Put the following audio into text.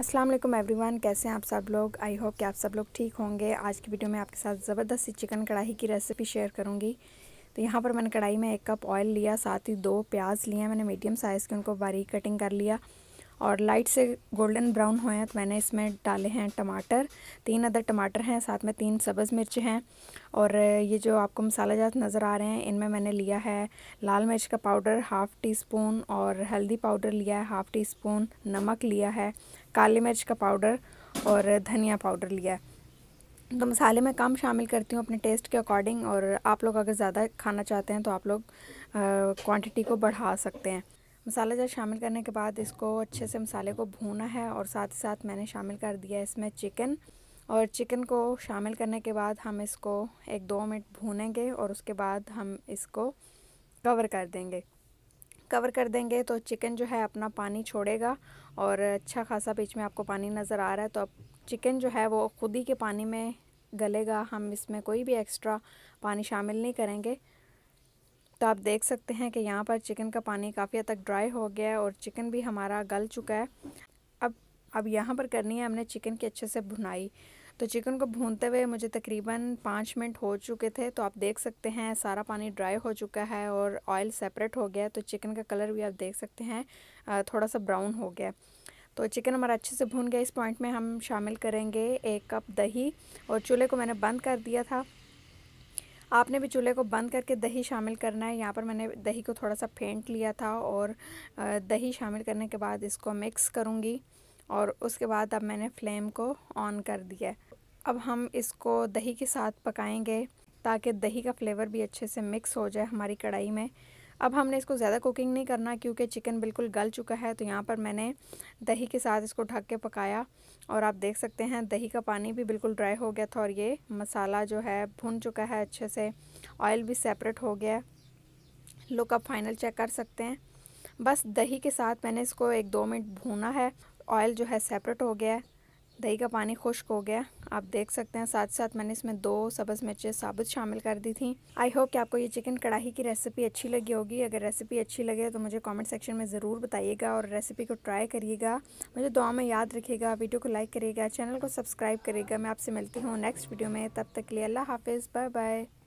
Aslam every everyone कैसे हैं आप सब लोग आई होप कि आप सब लोग ठीक होंगे आज की वीडियो में आपके साथ ज़बरदस्त सी चिकन कढ़ाई की रेसिपी शेयर करूंगी तो यहाँ पर मैंने कढ़ाई में एक कप ऑयल लिया साथ ही दो प्याज लिए मैंने मीडियम साइज़ के उनको बारीक कटिंग कर लिया और लाइट से गोल्डन ब्राउन हुए हैं तो मैंने इसमें डाले हैं टमाटर तीन अदर टमाटर हैं साथ में तीन सब्ज़ मिर्च हैं और ये जो आपको मसाला जात नज़र आ रहे हैं इनमें मैंने लिया है लाल मिर्च का पाउडर हाफ़ टी स्पून और हल्दी पाउडर लिया है हाफ़ टी स्पून नमक लिया है काली मिर्च का पाउडर और धनिया पाउडर लिया है तो मसाले मैं कम शामिल करती हूँ अपने टेस्ट के अकॉर्डिंग और आप लोग अगर ज़्यादा खाना चाहते हैं तो आप लोग क्वांटिटी को बढ़ा सकते हैं मसाले जब शामिल करने के बाद इसको अच्छे से मसाले को भूना है और साथ ही साथ मैंने शामिल कर दिया इसमें चिकन और चिकन को शामिल करने के बाद हम इसको एक दो मिनट भूनेंगे और उसके बाद हम इसको कवर कर देंगे कवर कर देंगे तो चिकन जो है अपना पानी छोड़ेगा और अच्छा खासा बीच में आपको पानी नज़र आ रहा है तो अब चिकन जो है वो खुद ही के पानी में गलेगा हम इसमें कोई भी एक्स्ट्रा पानी शामिल नहीं करेंगे तो आप देख सकते हैं कि यहाँ पर चिकन का पानी काफ़ी हद तक ड्राई हो गया है और चिकन भी हमारा गल चुका है अब अब यहाँ पर करनी है हमने चिकन की अच्छे से भुनाई तो चिकन को भूनते हुए मुझे तकरीबन पाँच मिनट हो चुके थे तो आप देख सकते हैं सारा पानी ड्राई हो चुका है और ऑयल सेपरेट हो गया तो चिकन का कलर भी आप देख सकते हैं थोड़ा सा ब्राउन हो गया तो चिकन हमारा अच्छे से भून गया इस पॉइंट में हम शामिल करेंगे एक कप दही और चूल्हे को मैंने बंद कर दिया था आपने भी चूल्हे को बंद करके दही शामिल करना है यहाँ पर मैंने दही को थोड़ा सा फेंट लिया था और दही शामिल करने के बाद इसको मिक्स करूँगी और उसके बाद अब मैंने फ्लेम को ऑन कर दिया अब हम इसको दही के साथ पकाएंगे ताकि दही का फ्लेवर भी अच्छे से मिक्स हो जाए हमारी कढ़ाई में अब हमने इसको ज़्यादा कुकिंग नहीं करना क्योंकि चिकन बिल्कुल गल चुका है तो यहाँ पर मैंने दही के साथ इसको ढक के पकाया और आप देख सकते हैं दही का पानी भी बिल्कुल ड्राई हो गया था और ये मसाला जो है भुन चुका है अच्छे से ऑयल भी सेपरेट हो गया लुक आप फाइनल चेक कर सकते हैं बस दही के साथ मैंने इसको एक दो मिनट भूना है ऑयल जो है सेपरेट हो गया है दही का पानी खुश्क हो गया आप देख सकते हैं साथ साथ मैंने इसमें दो सब्ज़ मिर्चें साबुत शामिल कर दी थी आई होप कि आपको ये चिकन कढ़ाई की रेसिपी अच्छी लगी होगी अगर रेसिपी अच्छी लगे तो मुझे कमेंट सेक्शन में ज़रूर बताइएगा और रेसिपी को ट्राई करिएगा मुझे दुआ में याद रखिएगा वीडियो को लाइक करिएगा चैनल को सब्सक्राइब करिएगा मैं आपसे मिलती हूँ नेक्स्ट वीडियो में तब तक लिए अल्लाह हाफिज़ बाय बाय